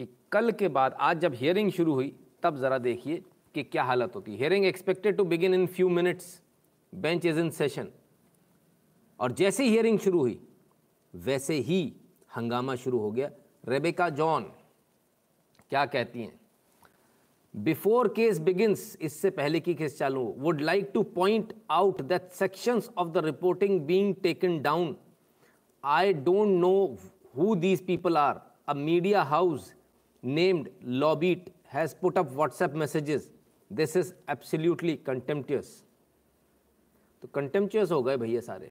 कि कल के बाद आज जब हियरिंग शुरू हुई तब ज़रा देखिए कि क्या हालत होती है expected to begin in few minutes bench is in session और जैसे ही हियरिंग शुरू हुई वैसे ही हंगामा शुरू हो गया रेबेका जॉन क्या कहती हैं बिफोर केस बिगिंस इससे पहले की केस चालू would like to point out that sections of the reporting being taken down I don't know who these people are a media house named Lobbyt has put up WhatsApp messages. This is absolutely contemptuous. तो contemptuous हो गए भैया सारे